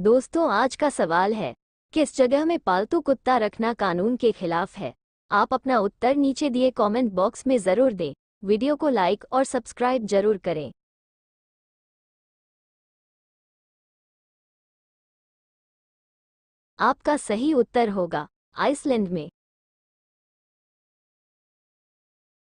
दोस्तों आज का सवाल है किस जगह में पालतू कुत्ता रखना कानून के खिलाफ है आप अपना उत्तर नीचे दिए कमेंट बॉक्स में ज़रूर दें वीडियो को लाइक और सब्सक्राइब जरूर करें आपका सही उत्तर होगा आइसलैंड में